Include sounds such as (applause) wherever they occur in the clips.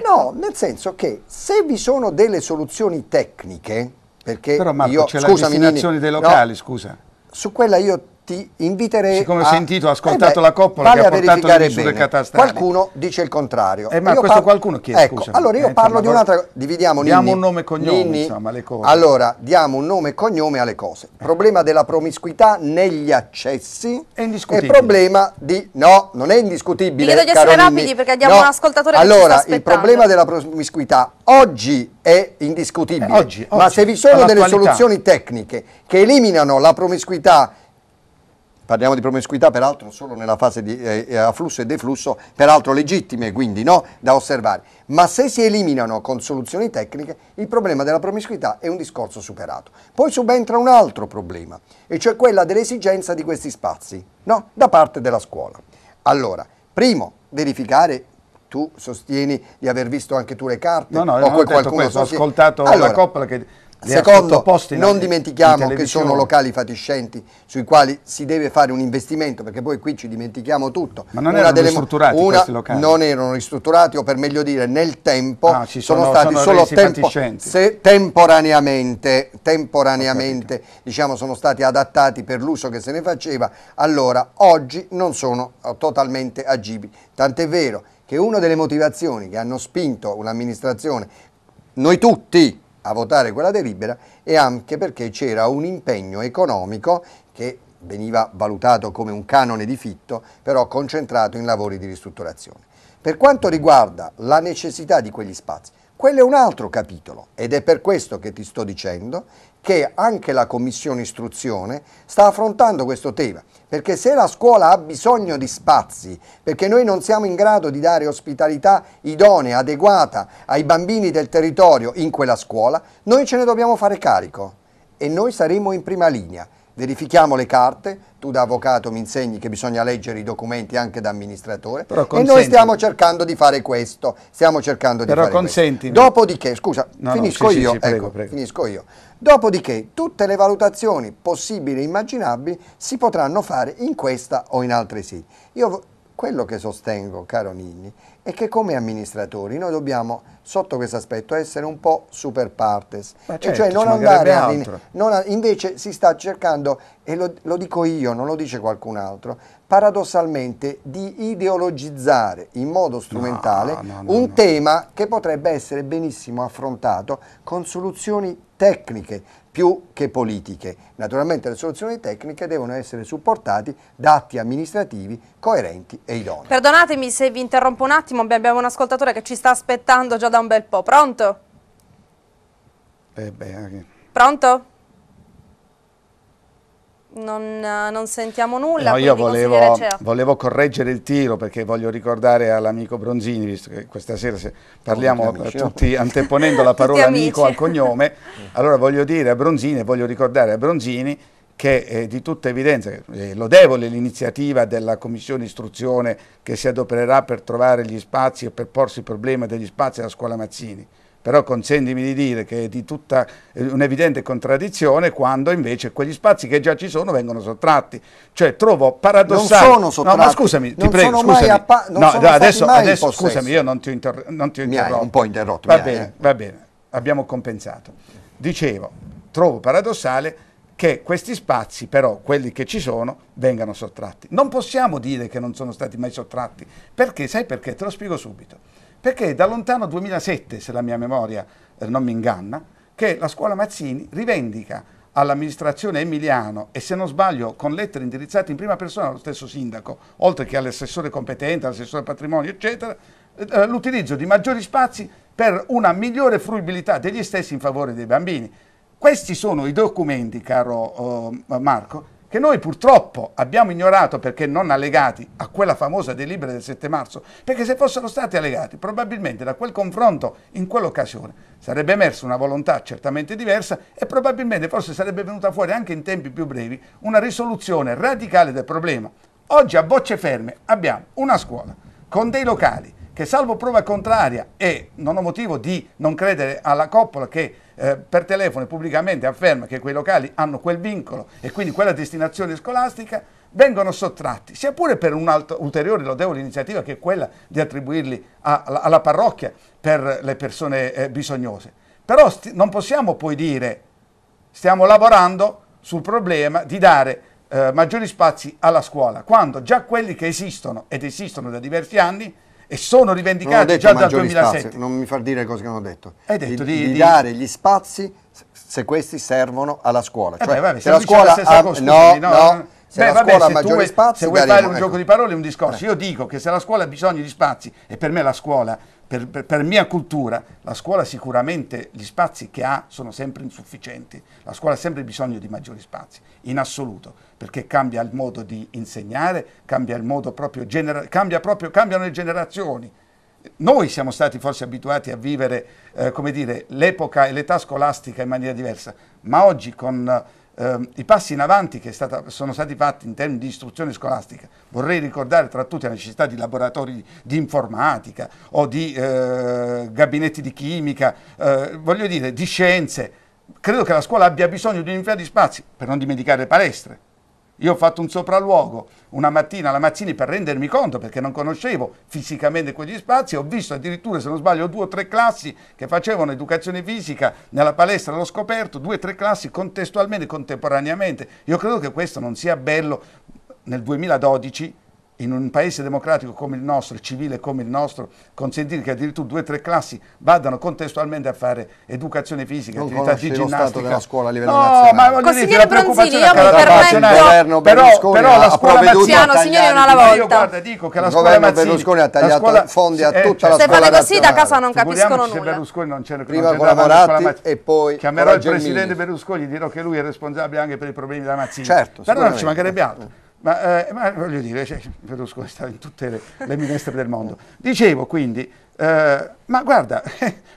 Certo. No, nel senso che se vi sono delle soluzioni tecniche, perché Però Marco, io, c'è scusami, la destinazione dei locali, no, scusa. Su quella io ti inviterei Siccome a... ho sentito, ho eh ascoltato eh beh, la coppola che ha portato le misure bene. Qualcuno dice il contrario. Eh, ma io questo par... qualcuno chiede, ecco, scusami, Allora io eh, parlo di un'altra cosa, dividiamo Diamo ninni. un nome e cognome, ninni. insomma, alle cose. Allora, diamo un nome e cognome alle cose. Eh. Problema della promiscuità negli accessi. È indiscutibile. è problema di... No, non è indiscutibile, Mi chiedo di essere rapidi perché abbiamo no. un ascoltatore allora, che il problema della promiscuità oggi è indiscutibile. Oggi, eh, oggi, ma se vi sono delle soluzioni tecniche che eliminano la promiscuità parliamo di promiscuità peraltro solo nella fase di eh, eh, afflusso e deflusso, peraltro legittime quindi no? da osservare, ma se si eliminano con soluzioni tecniche il problema della promiscuità è un discorso superato. Poi subentra un altro problema, e cioè quella dell'esigenza di questi spazi no? da parte della scuola. Allora, primo, verificare tu sostieni di aver visto anche tu le carte no no o ho detto questo, ho ascoltato allora, la coppola che Secondo, non dimentichiamo che sono locali fatiscenti sui quali si deve fare un investimento, perché poi qui ci dimentichiamo tutto. Ma non una erano delle, ristrutturati una, questi locali? Non erano ristrutturati, o per meglio dire, nel tempo ah, sono, sono, stati sono solo tempo, se, temporaneamente, temporaneamente diciamo, sono stati adattati per l'uso che se ne faceva, allora oggi non sono eh, totalmente agibili. Tant'è vero che una delle motivazioni che hanno spinto un'amministrazione, noi tutti, a votare quella delibera e anche perché c'era un impegno economico che veniva valutato come un canone di fitto, però concentrato in lavori di ristrutturazione. Per quanto riguarda la necessità di quegli spazi, quello è un altro capitolo ed è per questo che ti sto dicendo che anche la Commissione Istruzione sta affrontando questo tema, perché se la scuola ha bisogno di spazi, perché noi non siamo in grado di dare ospitalità idonea, adeguata ai bambini del territorio in quella scuola, noi ce ne dobbiamo fare carico e noi saremo in prima linea verifichiamo le carte, tu da avvocato mi insegni che bisogna leggere i documenti anche da amministratore e noi stiamo cercando di fare questo, stiamo cercando di Però fare consentimi. questo. Dopodiché, scusa, no, finisco, no, sì, io, sì, sì, ecco, prego. finisco io, dopodiché tutte le valutazioni possibili e immaginabili si potranno fare in questa o in altre sedi. Io quello che sostengo, caro Nini, è che come amministratori noi dobbiamo, sotto questo aspetto, essere un po' super partes. Certo, cioè non andare a, non a, Invece si sta cercando, e lo, lo dico io, non lo dice qualcun altro, paradossalmente di ideologizzare in modo strumentale no, no, no, un tema che potrebbe essere benissimo affrontato con soluzioni tecniche, più che politiche. Naturalmente le soluzioni tecniche devono essere supportate da atti amministrativi coerenti e idonei. Perdonatemi se vi interrompo un attimo, abbiamo un ascoltatore che ci sta aspettando già da un bel po'. Pronto? Eh beh, Pronto? non, non sentiamo nulla. No, io volevo, volevo, correggere il tiro perché voglio ricordare all'amico Bronzini, visto che questa sera se parliamo tutti, amici, tutti anteponendo la (laughs) parola amico al cognome, (laughs) allora voglio dire a Bronzini, voglio ricordare a Bronzini che è eh, di tutta evidenza, eh, è lodevole l'iniziativa della Commissione Istruzione che si adopererà per trovare gli spazi e per porsi il problema degli spazi alla scuola Mazzini però consentimi di dire che è di tutta eh, un'evidente contraddizione quando invece quegli spazi che già ci sono vengono sottratti. Cioè trovo paradossale... Non sono sottratti. No, ma scusami, non ti prego, scusami. Appa- no, adesso, adesso scusami, io non ti, inter- non ti ho interrotto. un po' interrotto. Va bene, hai. Eh. va bene, abbiamo compensato. Dicevo, trovo paradossale che questi spazi, però quelli che ci sono, vengano sottratti. Non possiamo dire che non sono stati mai sottratti, perché sai perché? Te lo spiego subito. Perché da lontano 2007, se la mia memoria eh, non mi inganna, che la scuola Mazzini rivendica all'amministrazione Emiliano e se non sbaglio con lettere indirizzate in prima persona allo stesso sindaco, oltre che all'assessore competente, all'assessore patrimonio, eccetera, eh, l'utilizzo di maggiori spazi per una migliore fruibilità degli stessi in favore dei bambini. Questi sono i documenti, caro eh, Marco, che noi purtroppo abbiamo ignorato perché non allegati a quella famosa delibera del 7 marzo, perché se fossero stati allegati probabilmente da quel confronto in quell'occasione sarebbe emersa una volontà certamente diversa e probabilmente forse sarebbe venuta fuori anche in tempi più brevi una risoluzione radicale del problema. Oggi a bocce ferme abbiamo una scuola con dei locali che salvo prova contraria e non ho motivo di non credere alla coppola che eh, per telefono e pubblicamente afferma che quei locali hanno quel vincolo e quindi quella destinazione scolastica, vengono sottratti, sia pure per un'ulteriore lodevole iniziativa che è quella di attribuirli a, a, alla parrocchia per le persone eh, bisognose. Però non possiamo poi dire stiamo lavorando sul problema di dare eh, maggiori spazi alla scuola, quando già quelli che esistono ed esistono da diversi anni e sono rivendicati già dal 2007. Spazi, non mi far dire cose che non ho detto. Hai detto di, di, di, di dare gli spazi se questi servono alla scuola. Eh cioè, eh beh, vabbè, se la scuola la ha... cosa, no, no, no. Eh. Se beh, vabbè, se, tu vuoi, spazi, se vuoi fare un ecco. gioco di ecco. parole è un discorso. Eh. Io dico che se la scuola ha bisogno di spazi, e per me la scuola per, per, per, mia cultura, la scuola sicuramente gli spazi che ha sono sempre insufficienti, la scuola ha sempre bisogno di maggiori spazi, in assoluto, perché cambia il modo di insegnare, cambia il modo proprio, cambia proprio cambiano le generazioni. Noi siamo stati forse abituati a vivere eh, l'epoca e l'età scolastica in maniera diversa, ma oggi con eh, i passi in avanti che stata, sono stati fatti in termini di istruzione scolastica, vorrei ricordare tra tutti la necessità di laboratori di informatica o di eh, gabinetti di chimica, eh, voglio dire di scienze, credo che la scuola abbia bisogno di un'infinità di spazi, per non dimenticare le palestre. Io ho fatto un sopralluogo una mattina alla Mazzini per rendermi conto, perché non conoscevo fisicamente quegli spazi, ho visto addirittura, se non sbaglio, due o tre classi che facevano educazione fisica nella palestra, l'ho scoperto, due o tre classi contestualmente, contemporaneamente. Io credo che questo non sia bello nel 2012 in un paese democratico come il nostro, civile come il nostro, consentire che addirittura due o tre classi vadano contestualmente a fare educazione fisica, non attività di ginnastica. della scuola a livello no, nazionale. ma voglio Consigliere dire, Bronzini, io mi permetto. Però, però, però la scuola nazionale, signori, una alla volta. Io guarda, dico che la il scuola Mazzini, Berlusconi ha tagliato scuola, fondi a eh, tutta cioè, la scuola Se fate così da casa non capiscono nulla. Se Berlusconi non c'era prima con Moratti e poi chiamerò il presidente Berlusconi, dirò che lui è responsabile anche per i problemi della Mazzini. Certo, però non ci mancherebbe altro. Ma, eh, ma, voglio dire, cioè, Berlusconi (laughs) sta in tutte le, le, minestre del mondo. Dicevo quindi, eh, ma guarda, (laughs)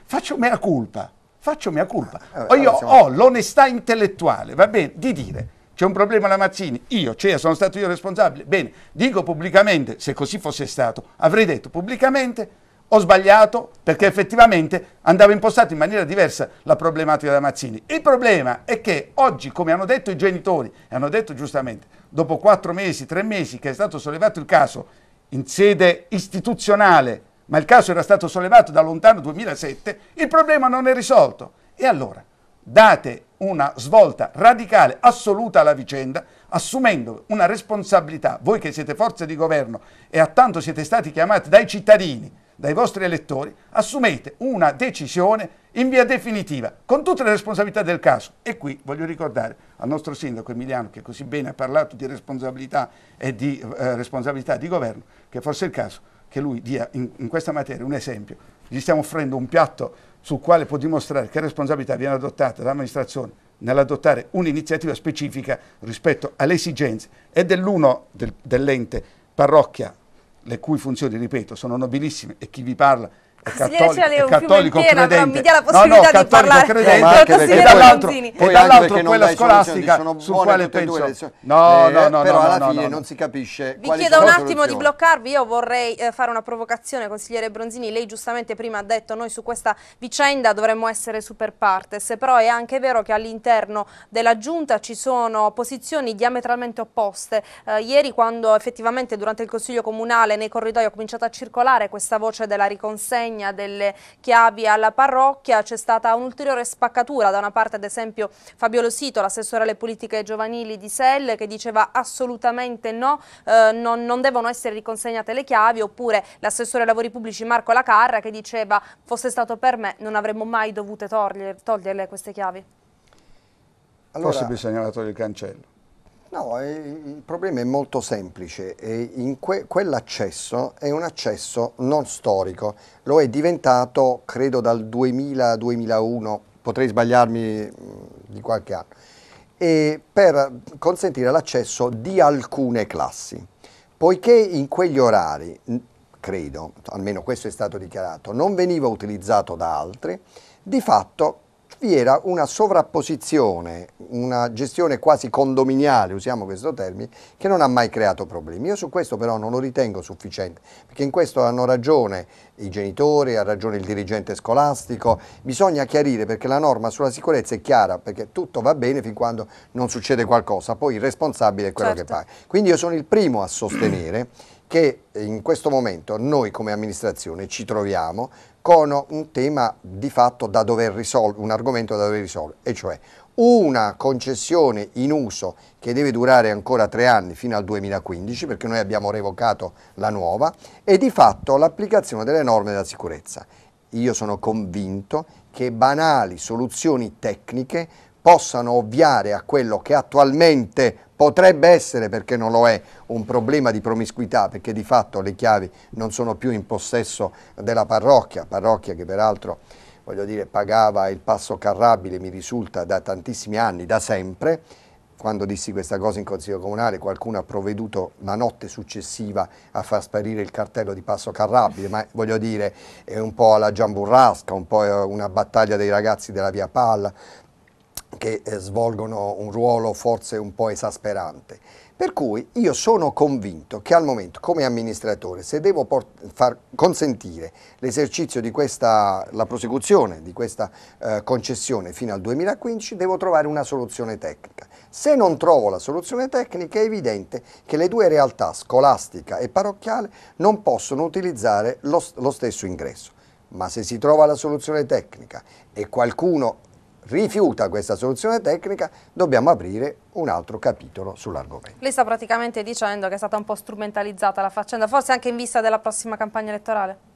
faccio mea culpa, faccio mea colpa. Allora, ah, io siamo... ho l'onestà intellettuale, va bene, di dire c'è un problema alla Mazzini, io, cioè, sono stato io responsabile, bene, dico pubblicamente, se così fosse stato, avrei detto pubblicamente ho sbagliato perché effettivamente andava impostata in maniera diversa la problematica da Mazzini. Il problema è che oggi, come hanno detto i genitori, e hanno detto giustamente, dopo quattro mesi, tre mesi che è stato sollevato il caso in sede istituzionale, ma il caso era stato sollevato da lontano 2007, il problema non è risolto. E allora date una svolta radicale, assoluta alla vicenda, assumendo una responsabilità, voi che siete forze di governo e a tanto siete stati chiamati dai cittadini, dai vostri elettori, assumete una decisione in via definitiva, con tutte le responsabilità del caso. E qui voglio ricordare al nostro sindaco Emiliano, che così bene ha parlato di responsabilità e di eh, responsabilità di governo, che forse è il caso che lui dia in, in questa materia un esempio. Gli stiamo offrendo un piatto sul quale può dimostrare che responsabilità viene adottata dall'amministrazione nell'adottare un'iniziativa specifica rispetto alle esigenze e dell'uno del, dell'ente parrocchia le cui funzioni, ripeto, sono nobilissime e chi vi parla è cattolico, è cattolico intera, credente. mi dia la possibilità no, no, di parlare credente, no, e dall'altro, e dall'altro quella scolastica sono sul quale penso. Due, eh, no, no, no, eh, però alla fine non si capisce Vi chiedo un attimo di bloccarvi, io vorrei eh, fare una provocazione consigliere Bronzini, lei giustamente prima ha detto noi su questa vicenda dovremmo essere super partes, però è anche vero che all'interno della giunta ci sono posizioni diametralmente opposte. Eh, ieri quando effettivamente durante il consiglio comunale nei corridoi ho cominciato a circolare questa voce della riconsegna consegna delle chiavi alla parrocchia, c'è stata un'ulteriore spaccatura, da una parte ad esempio Fabio Losito, l'assessore alle politiche giovanili di Selle che diceva assolutamente no, eh, non, non, devono essere riconsegnate le chiavi, oppure l'assessore ai lavori pubblici Marco Lacarra che diceva fosse stato per me non avremmo mai dovuto toglier, toglierle queste chiavi. Allora, Forse bisognava togliere il cancello. No, il problema è molto semplice. Que quell'accesso è un accesso non storico, lo è diventato credo dal 2000-2001, potrei sbagliarmi mm, di qualche anno, e per consentire l'accesso di alcune classi. Poiché in quegli orari, credo, almeno questo è stato dichiarato, non veniva utilizzato da altri, di fatto vi era una sovrapposizione, una gestione quasi condominiale, usiamo questo termine, che non ha mai creato problemi. Io su questo però non lo ritengo sufficiente, perché in questo hanno ragione i genitori, ha ragione il dirigente scolastico, bisogna chiarire perché la norma sulla sicurezza è chiara, perché tutto va bene fin quando non succede qualcosa, poi il responsabile è quello certo. che fa. Quindi io sono il primo a sostenere che in questo momento noi come amministrazione ci troviamo con un tema di fatto da dover risolvere, un argomento da dover risolvere, e cioè una concessione in uso che deve durare ancora tre anni fino al 2015 perché noi abbiamo revocato la nuova e di fatto l'applicazione delle norme della sicurezza. Io sono convinto che banali soluzioni tecniche possano ovviare a quello che attualmente potrebbe essere, perché non lo è, un problema di promiscuità, perché di fatto le chiavi non sono più in possesso della parrocchia, parrocchia che peraltro voglio dire, pagava il passo carrabile, mi risulta, da tantissimi anni, da sempre, quando dissi questa cosa in Consiglio Comunale qualcuno ha provveduto la notte successiva a far sparire il cartello di Passo Carrabile, ma voglio dire è un po' alla Giamburrasca, un po' una battaglia dei ragazzi della Via Palla, che eh, svolgono un ruolo forse un po' esasperante. Per cui io sono convinto che al momento, come amministratore, se devo far consentire l'esercizio di questa, la prosecuzione di questa eh, concessione fino al 2015, devo trovare una soluzione tecnica. Se non trovo la soluzione tecnica è evidente che le due realtà, scolastica e parrocchiale, non possono utilizzare lo, lo stesso ingresso ma se si trova la soluzione tecnica e qualcuno rifiuta questa soluzione tecnica, dobbiamo aprire un altro capitolo sull'argomento. Lei sta praticamente dicendo che è stata un po' strumentalizzata la faccenda, forse anche in vista della prossima campagna elettorale?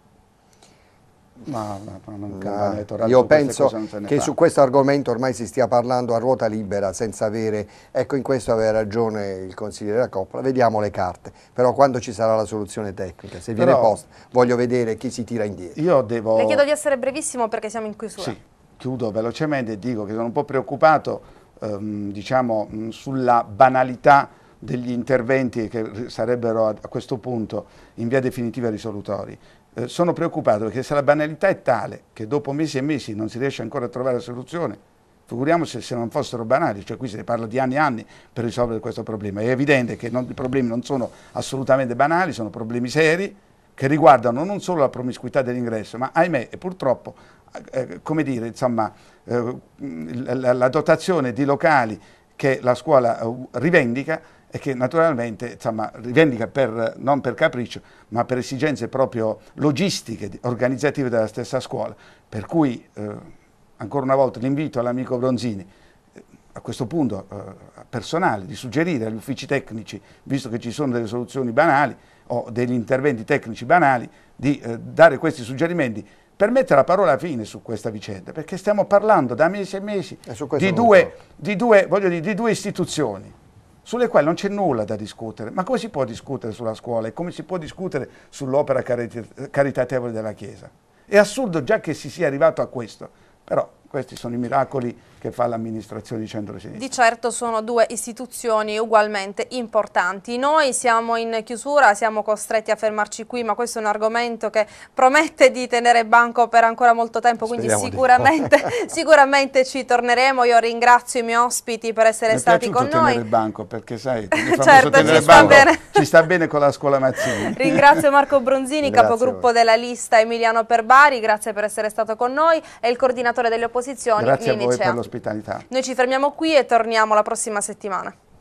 Ma, ma non campagna elettorale io penso che fa. su questo argomento ormai si stia parlando a ruota libera senza avere, ecco in questo aveva ragione il consigliere della Coppola, vediamo le carte, però quando ci sarà la soluzione tecnica, se viene posta voglio vedere chi si tira indietro. Io devo... Le chiedo di essere brevissimo perché siamo in chiusura. Sì chiudo velocemente e dico che sono un po' preoccupato ehm, diciamo, sulla banalità degli interventi che sarebbero a questo punto in via definitiva risolutori. Eh, sono preoccupato perché se la banalità è tale che dopo mesi e mesi non si riesce ancora a trovare la soluzione, figuriamoci se non fossero banali, cioè qui si parla di anni e anni per risolvere questo problema. È evidente che non, i problemi non sono assolutamente banali, sono problemi seri, che riguardano non solo la promiscuità dell'ingresso, ma ahimè e purtroppo eh, eh come dire, insomma, eh, la, dotazione di locali che la scuola eh, rivendica e che naturalmente insomma, rivendica per, non per capriccio, ma per esigenze proprio logistiche, organizzative della stessa scuola. Per cui, eh, ancora una volta, l'invito all'amico Bronzini, eh, a questo punto personale, di suggerire agli uffici tecnici, visto che ci sono delle soluzioni banali, o degli interventi tecnici banali, di eh, dare questi suggerimenti per mettere la parola fine su questa vicenda, perché stiamo parlando da mesi e mesi eh, di due, di, due, dire, di due, istituzioni sulle quali non c'è nulla da discutere. Ma come si può discutere sulla scuola e come si può discutere sull'opera carit caritatevole della Chiesa? È assurdo già che si sia arrivato a questo, però questi sono i miracoli che fa l'amministrazione di centro-sinistra. Di certo sono due istituzioni ugualmente importanti. Noi siamo in chiusura, siamo costretti a fermarci qui, ma questo è un argomento che promette di tenere banco per ancora molto tempo, quindi sicuramente, (laughs) sicuramente, ci torneremo. Io ringrazio i miei ospiti per essere Mi stati con noi. Mi tenere banco perché sai, (laughs) certo, ci, banco, sta (laughs) ci sta bene con la scuola Mazzini. Ringrazio Marco Bronzini, capogruppo della lista Emiliano Perbari, grazie per essere stato con noi e il coordinatore delle opposizioni grazie Mimicea ospitalità. Noi ci fermiamo qui e torniamo la prossima settimana.